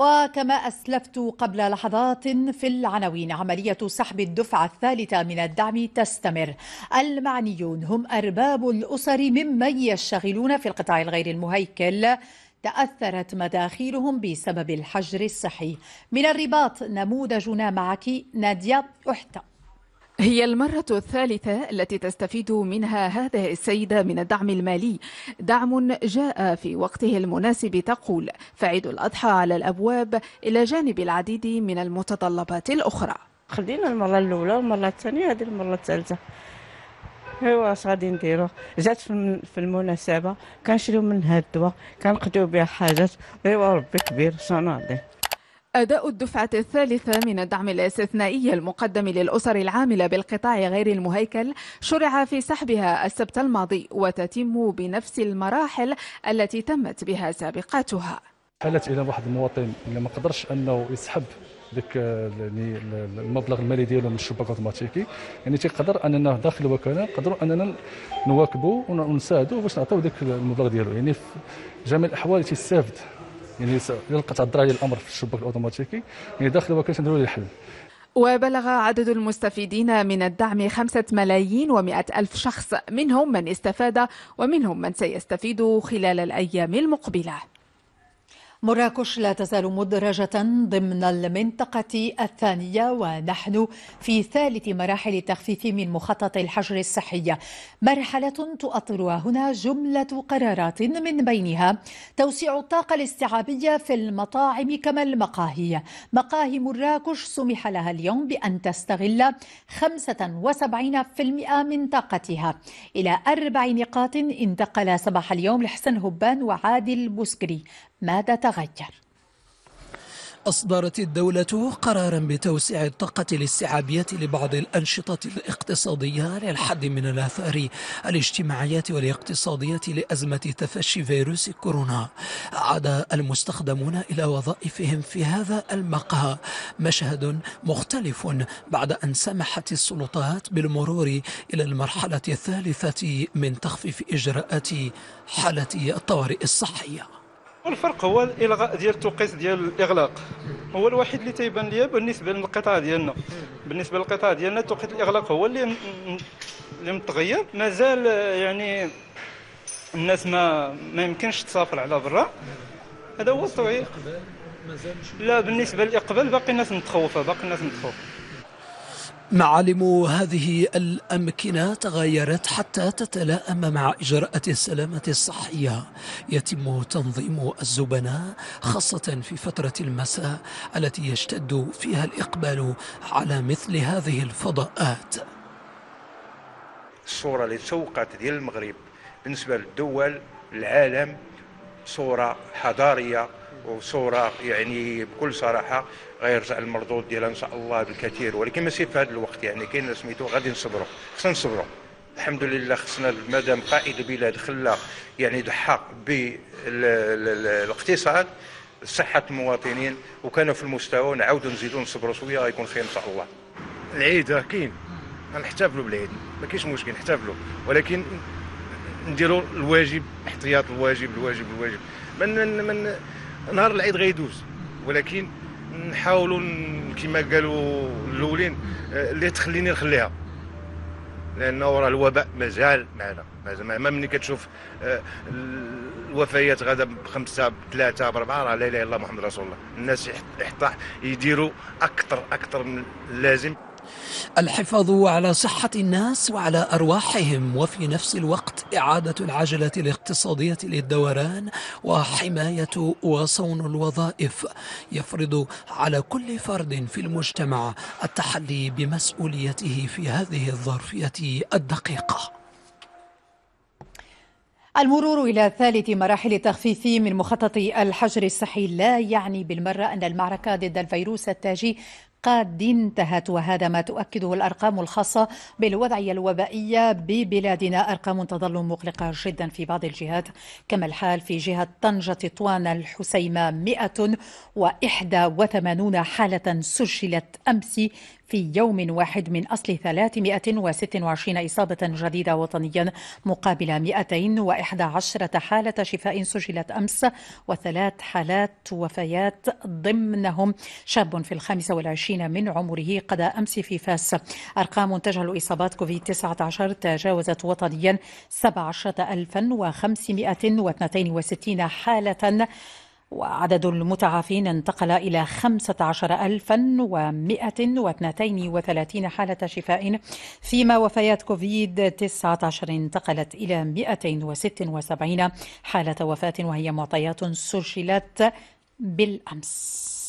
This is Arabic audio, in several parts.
وكما أسلفت قبل لحظات في العناوين عملية سحب الدفعة الثالثة من الدعم تستمر المعنيون هم أرباب الأسر ممن يشتغلون في القطاع الغير المهيكل تأثرت مداخيلهم بسبب الحجر الصحي من الرباط نموذجنا معك نادية أحتى هي المرة الثالثة التي تستفيد منها هذه السيدة من الدعم المالي دعم جاء في وقته المناسب تقول فعيد الأضحى على الأبواب إلى جانب العديد من المتطلبات الأخرى خدينا المرة الأولى والمرة الثانية هذه المرة الثالثة ايوا اش غادي نديرو جات في المناسبه كنشريو منها الدواء كنقضيو بها حاجات ايوا ربي كبير شنو أداء الدفعة الثالثة من الدعم الاستثنائي المقدم للأسر العاملة بالقطاع غير المهيكل شرع في سحبها السبت الماضي وتتم بنفس المراحل التي تمت بها سابقاتها حالت إلى واحد المواطن اللي ما قدرش أنه يسحب ديك يعني المبلغ المالي ديالو من الشباك اوتوماتيكي يعني تيقدر اننا داخل الوكاله نقدروا اننا نواكبوا ونساعدوا باش نعطيو ديك المبلغ ديالو يعني في جميع الاحوال تيستافد يعني الا انقطع ديال الامر في الشباك الاوتوماتيكي يعني داخل الوكاله تنديروا له الحل وبلغ عدد المستفيدين من الدعم خمسة ملايين ومائة ألف شخص منهم من استفاد ومنهم من سيستفيد خلال الأيام المقبلة مراكش لا تزال مدرجة ضمن المنطقة الثانية ونحن في ثالث مراحل التخفيف من مخطط الحجر الصحي مرحلة تؤطرها هنا جملة قرارات من بينها توسيع الطاقة الاستيعابية في المطاعم كما المقاهي مقاهي مراكش سمح لها اليوم بأن تستغل 75% من طاقتها إلى أربع نقاط انتقل صباح اليوم لحسن هبان وعادل بوسكري ماذا تغير؟ أصدرت الدولة قرارا بتوسيع الطاقة الاستيعابية لبعض الأنشطة الاقتصادية للحد من الآثار الاجتماعية والاقتصادية لأزمة تفشي فيروس كورونا عاد المستخدمون إلى وظائفهم في هذا المقهى مشهد مختلف بعد أن سمحت السلطات بالمرور إلى المرحلة الثالثة من تخفيف إجراءات حالة الطوارئ الصحية الفرق هو الالغاء ديال التوقيت ديال الاغلاق هو الوحيد اللي تيبان ليا بالنسبه للقطاع ديالنا بالنسبه للقطاع ديالنا توقيت الاغلاق هو اللي اللي متغير مازال يعني الناس ما ما يمكنش تسافر على برا هذا هو التوعيه لا بالنسبه للاقبال باقي الناس متخوفه باقي الناس متخوفه معالم هذه الأمكنة تغيرت حتى تتلائم مع إجراءات السلامة الصحية يتم تنظيم الزبناء خاصة في فترة المساء التي يشتد فيها الإقبال على مثل هذه الفضاءات الصورة اللي تسوقت ديال المغرب بالنسبة للدول العالم صورة حضارية وصوره يعني بكل صراحه غيرجع المردود ديالها ان شاء الله بالكثير ولكن ماشي في هذا الوقت يعني كاين سميتو غادي نصبروا خصنا نصبروا الحمد لله خصنا مادام قائد البلاد خلى يعني ضحى بالاقتصاد صحه المواطنين وكانوا في المستوى نعاودوا نزيدوا نصبروا شويه غيكون خير ان شاء الله العيد راه كاين غنحتفلوا بالعيد ما كاينش مشكل نحتفلوا ولكن نديروا الواجب احتياط الواجب الواجب الواجب من من من نهار العيد غيدوز ولكن نحاولوا كما قالوا الاولين آه، اللي تخليني نخليها لانه راه الوباء مازال معنا مازال ما ملي كتشوف آه، الوفيات غدا بخمسه بثلاثه باربعه راه لا اله الا الله محمد رسول الله الناس يحطوا يديروا اكثر اكثر من اللازم الحفاظ على صحة الناس وعلى أرواحهم وفي نفس الوقت إعادة العجلة الاقتصادية للدوران وحماية وصون الوظائف يفرض على كل فرد في المجتمع التحلي بمسؤوليته في هذه الظرفية الدقيقة المرور إلى ثالث مراحل التخفيف من مخطط الحجر الصحي لا يعني بالمرة أن المعركة ضد الفيروس التاجي قد انتهت وهذا ما تؤكده الأرقام الخاصة بالوضعية الوبائية ببلادنا أرقام تظل مقلقة جدا في بعض الجهات كما الحال في جهة طنجة تطوان الحسيمة 181 حالة سجلت أمس في يوم واحد من أصل 326 إصابة جديدة وطنيا مقابل 211 حالة شفاء سجلت أمس وثلاث حالات وفيات ضمنهم شاب في الخامسة والعشرين من عمره قضى أمس في فاس أرقام تجهل إصابات كوفيد 19 تجاوزت وطنيا 17562 حالة وعدد المتعافين انتقل إلى 15132 حالة شفاء فيما وفيات كوفيد 19 انتقلت إلى 176 حالة وفاة وهي معطيات سجلت بالأمس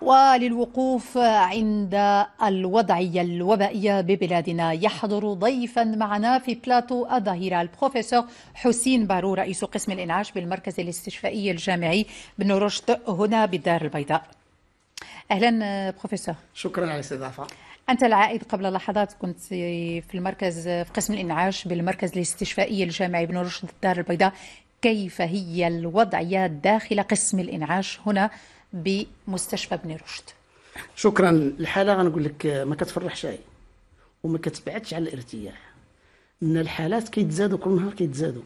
وللوقوف عند الوضعية الوبائية ببلادنا يحضر ضيفا معنا في بلاتو الظهيرة البروفيسور حسين بارو رئيس قسم الإنعاش بالمركز الاستشفائي الجامعي بن رشد هنا بالدار البيضاء أهلا بروفيسور شكرا على الاستضافة أنت العائد قبل لحظات كنت في المركز في قسم الإنعاش بالمركز الاستشفائي الجامعي بن رشد الدار البيضاء كيف هي الوضعية داخل قسم الإنعاش هنا بمستشفى بن رشد شكرا الحاله غنقول لك ما كتفرحش اي وما كتبعدش على الارتياح ان الحالات كيتزادوا كل نهار كيتزادوا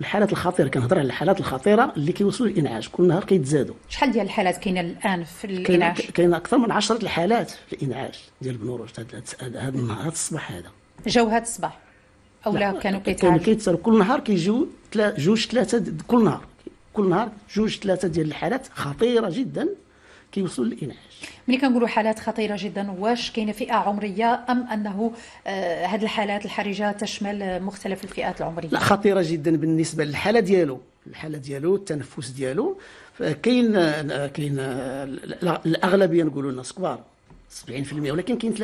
الحالات الخطيره كنهضر على الحالات الخطيره اللي كيوصلوا للانعاش كل نهار كيتزادوا شحال ديال الحالات كاينه الان في الانعاش كاين اكثر من عشرة الحالات في الانعاش ديال بن رشد هذا النهار هذا الصباح هذا جاو هذا الصباح او لا, كانوا كيتعالجوا كانوا كل نهار كيجيو جوج ثلاثه كل نهار كل نهار جوج ثلاثه ديال الحالات خطيره جدا كيوصلوا للانعاش ملي كنقولوا حالات خطيره جدا واش كاينه فئه عمريه ام انه هذه آه، الحالات الحرجه تشمل مختلف الفئات العمريه لا خطيره جدا بالنسبه للحاله ديالو الحاله ديالو التنفس ديالو كاين كاين الاغلبيه نقولوا الناس كبار 70% ولكن كاين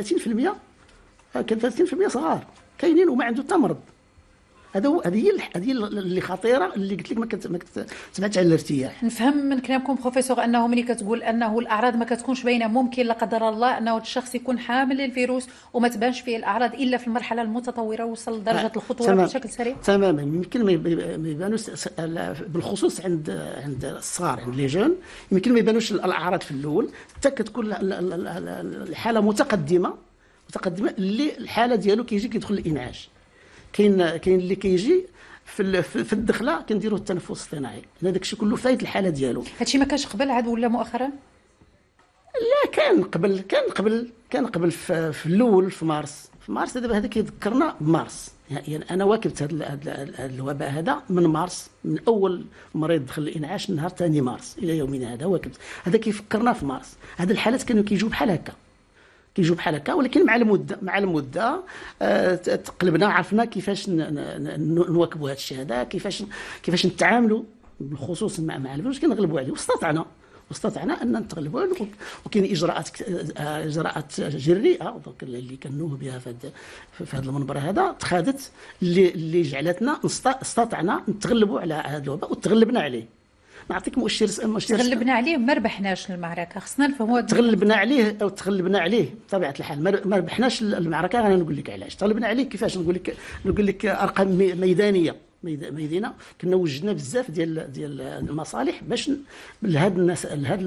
30% كاين 30% صغار كاينين وما عنده حتى مرض هذا هو هذه هي هذه اللي خطيره اللي قلت لك ما كت ما على الارتياح نفهم من كلامكم بروفيسور انه ملي كتقول انه الاعراض ما كتكونش باينه ممكن لا قدر الله انه الشخص يكون حامل للفيروس وما تبانش فيه الاعراض الا في المرحله المتطوره وصل لدرجه آه، الخطوره تمام. بشكل سريع تماما يمكن ما يبانوش بالخصوص عند عند الصغار عند لي جون يمكن ما يبانوش الاعراض في الاول حتى كتكون الحاله متقدمه متقدمه اللي الحاله ديالو كيجي كيدخل الانعاش كاين كاين اللي كيجي في في الدخله كنديروا التنفس الصناعي هذا داكشي كله فايت الحاله ديالو هادشي ما كانش قبل عاد ولا مؤخرا لا كان قبل كان قبل كان قبل في, في الاول في مارس في مارس دابا هذا كيذكرنا بمارس يعني انا واكبت هذا الوباء هذا من مارس من اول مريض دخل الانعاش نهار ثاني مارس الى يومنا هذا واكبت هذا كيفكرنا في مارس هذا الحالات كانوا كيجيو بحال هكا كيجيو بحال هكا ولكن مع المده مع المده آه، تقلبنا عرفنا كيفاش نواكبوا هذا الشيء هذا كيفاش كيفاش نتعاملوا بالخصوص مع مع الفيروس كنغلبوا عليه واستطعنا واستطعنا ان نتغلبوا وكاين اجراءات آه، اجراءات جريئه اللي كنوه بها في هذا المنبر هذا تخادت اللي اللي جعلتنا استطعنا نتغلبوا على هذا الوباء وتغلبنا عليه نعطيك مؤشر مؤشر تغلبنا عليه ما ربحناش المعركه خصنا نفهموا تغلبنا عليه او تغلبنا عليه بطبيعه الحال ما ربحناش المعركه انا نقول لك علاش تغلبنا عليه كيفاش نقول لك نقول لك ارقام ميدانيه ميدينا كنا وجدنا بزاف ديال ديال المصالح باش لهاد الناس لهاد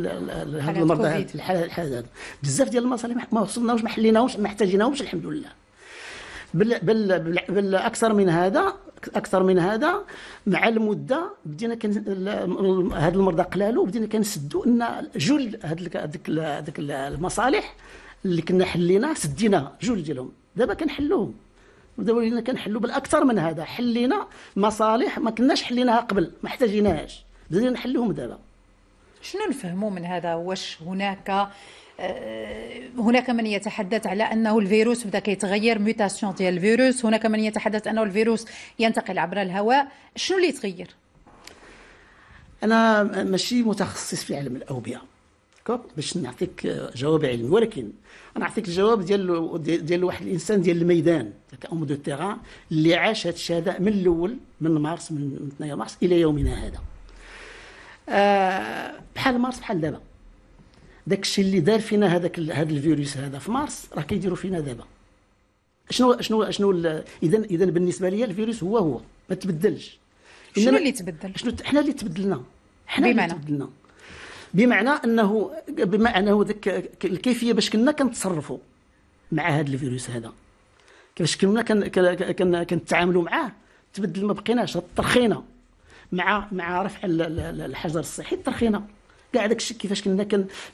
لهاد المرضى الحالة بزاف ديال المصالح ما وصلناوش ما حليناوش ما احتاجيناهمش الحمد لله بل, بل, بل, بل اكثر من هذا اكثر من هذا مع المده بدينا كان هاد المرضى قلالوا بدينا كنسدوا ان جل هذيك هذيك المصالح اللي كنا حلينا سدينا جل ديالهم دابا كنحلوهم دابا ولينا كنحلوا بالاكثر من هذا حلينا مصالح ما كناش حليناها قبل ما احتاجيناهاش بدينا نحلوهم دابا شنو نفهموا من هذا واش هناك آه، هناك من يتحدث على انه الفيروس بدا كيتغير ميوتاسيون ديال الفيروس هناك من يتحدث انه الفيروس ينتقل عبر الهواء شنو اللي تغير انا ماشي متخصص في علم الاوبئه باش نعطيك جواب علمي ولكن انا نعطيك الجواب ديال ديال واحد الانسان ديال الميدان كأم دو تيغان اللي عاش هذا الشهداء من الاول من مارس من 2 مارس الى يومنا هذا آه، بحال مارس بحال دابا داك الشيء اللي دار فينا هذاك هذا الفيروس هذا في مارس راه كيديروا فينا دابا شنو شنو شنو اذا اذا بالنسبه لي الفيروس هو هو ما تبدلش شنو اللي تبدل شنو حنا اللي تبدلنا حنا اللي تبدلنا بمعنى انه بما انه ذاك الكيفيه باش كنا كنتصرفوا مع هذا الفيروس هذا كيفاش كنا كنتعاملوا معاه تبدل ما بقيناش ترخينا مع مع رفع الحجر الصحي ترخينا كاع داك الشيء كيفاش كنا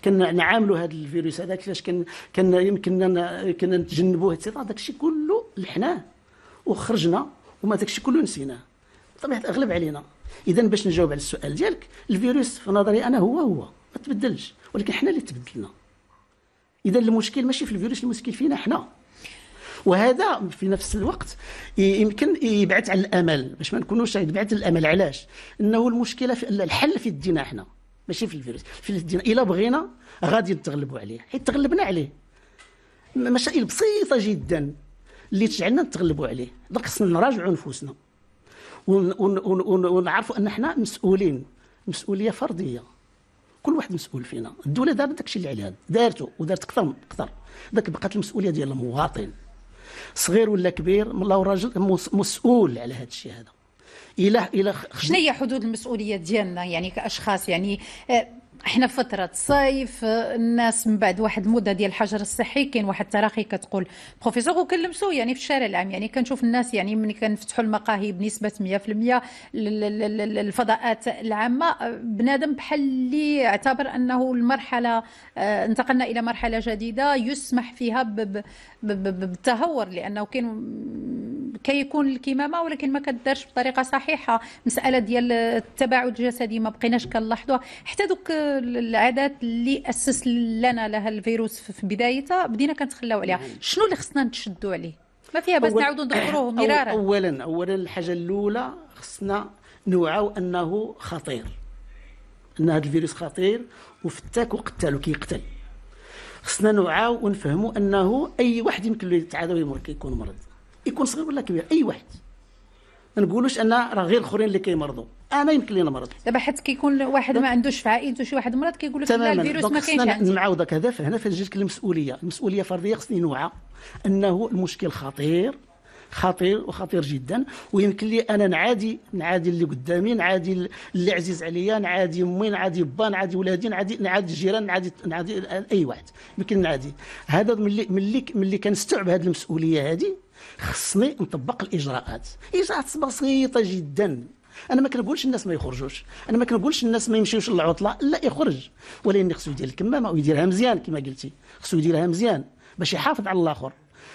كنعاملوا هذا الفيروس هذا كيفاش كان كنا يمكننا كنا نتجنبوه اتسيتيرا داك الشيء كله لحناه وخرجنا وما داك الشيء كله نسيناه بطبيعه الاغلب علينا اذا باش نجاوب على السؤال ديالك الفيروس في نظري انا هو هو ما تبدلش ولكن حنا اللي تبدلنا اذا المشكل ماشي في الفيروس المشكل فينا حنا وهذا في نفس الوقت يمكن يبعث على الامل باش ما نكونوش يبعث الامل علاش انه المشكله في الحل في يدينا حنا ماشي في الفيروس في الدين الا بغينا غادي نتغلبوا عليه حيت تغلبنا عليه مسائل بسيطه جدا اللي تجعلنا نتغلبوا عليه خصنا نراجعوا نفوسنا ونعرفوا ان حنا مسؤولين مسؤوليه فرديه كل واحد مسؤول فينا الدوله دارت داكشي اللي عليها دارته ودارت اكثر اكثر داك بقات المسؤوليه ديال المواطن صغير ولا كبير الله راجل مسؤول على هذا الشيء هذا الى الى شنو هي حدود المسؤوليه ديالنا يعني كاشخاص يعني آه، احنا فترة صيف آه، الناس من بعد واحد المدة ديال الحجر الصحي كاين واحد التراخي كتقول بروفيسور وكلمسو يعني في الشارع العام يعني كنشوف الناس يعني ملي كنفتحوا المقاهي بنسبة 100% الفضاءات العامة آه، بنادم بحال اللي اعتبر انه المرحلة انتقلنا الى مرحلة جديدة يسمح فيها بالتهور لانه كاين كيكون الكمامه ولكن ما كدارش بطريقه صحيحه مساله ديال التباعد الجسدي ما بقيناش كنلاحظوها حتى دوك العادات اللي اسس لنا لها الفيروس في بدايتها بدينا كنتخلاو عليها نعم. شنو اللي خصنا نتشدوا عليه ما فيها باس نعاودوا نذكروه مرارا اولا اولا الحاجه الاولى خصنا نوعاو انه خطير ان هذا الفيروس خطير وفتاك وقتل وكيقتل خصنا نوعاو ونفهموا انه اي واحد يمكن له يتعادل ويمر كيكون مرض يكون صغير ولا كبير اي واحد ما نقولوش ان راه غير الاخرين اللي كيمرضوا انا يمكن لي نمرض دابا حيت كيكون واحد ما عندوش في عائلته شي واحد مرض كيقول لك لا الفيروس ما كاينش عندي نعاودك هذا هنا فاش جاتك المسؤوليه المسؤوليه فرديه خصني نوعى انه المشكل خطير خطير وخطير جدا ويمكن لي انا نعادي نعادي اللي قدامي نعادي اللي عزيز عليا نعادي امي نعادي با نعادي ولادي نعادي نعادي الجيران نعادي نعادي اي واحد يمكن نعادي هذا ملي ملي ملي كنستوعب هذه المسؤوليه هذه خصني نطبق الاجراءات اجراءات بسيطه جدا انا ما كنقولش الناس ما يخرجوش انا ما كنقولش الناس ما يمشيوش للعطله لا يخرج ولكن خصو يدير الكمامه ويديرها مزيان كما قلتي خصو يديرها مزيان باش يحافظ على الاخر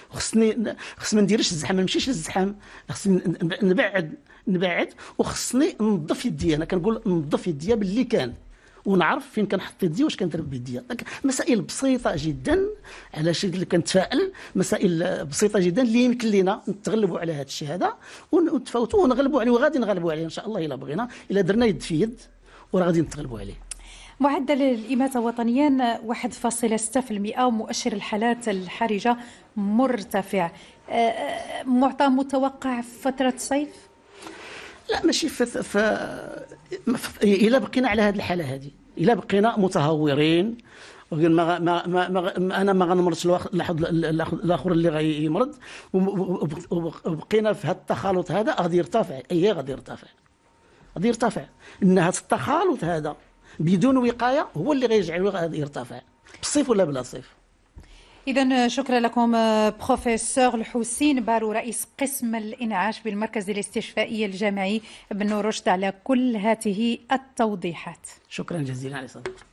خصني خص ما نديرش الزحام ما نمشيش للزحام خصني نبعد نبعد وخصني نظف يدي انا كنقول نظف يدي باللي كان ونعرف فين كنحط يدي واش كندير بيديا مسائل بسيطه جدا على شي اللي كنتفائل مسائل بسيطه جدا اللي يمكن لينا نتغلبوا على هذا الشيء هذا ونتفاوتوا ونغلبوا عليه وغادي نغلبوا عليه ان شاء الله الا بغينا الا درنا يد في يد وراه غادي نتغلبوا عليه معدل الإماتة وطنيا 1.6% ومؤشر الحالات الحرجة مرتفع أه، أه، معطى متوقع في فترة الصيف لا ماشي ف ف الا بقينا على هذه الحاله هذه الا بقينا متهورين ما ما ما انا ما غنمرضش الاخر اللي غيمرض وبقينا في هذا التخالط هذا غادي يرتفع اي غادي يرتفع غادي يرتفع ان هذا التخالط هذا بدون وقايه هو اللي غيجعل يرتفع بالصيف ولا بلا صيف إذا شكرا لكم بروفيسور الحسين بارو رئيس قسم الإنعاش بالمركز الاستشفائي الجامعي بن رشد على كل هذه التوضيحات شكرا جزيلا علي صدقك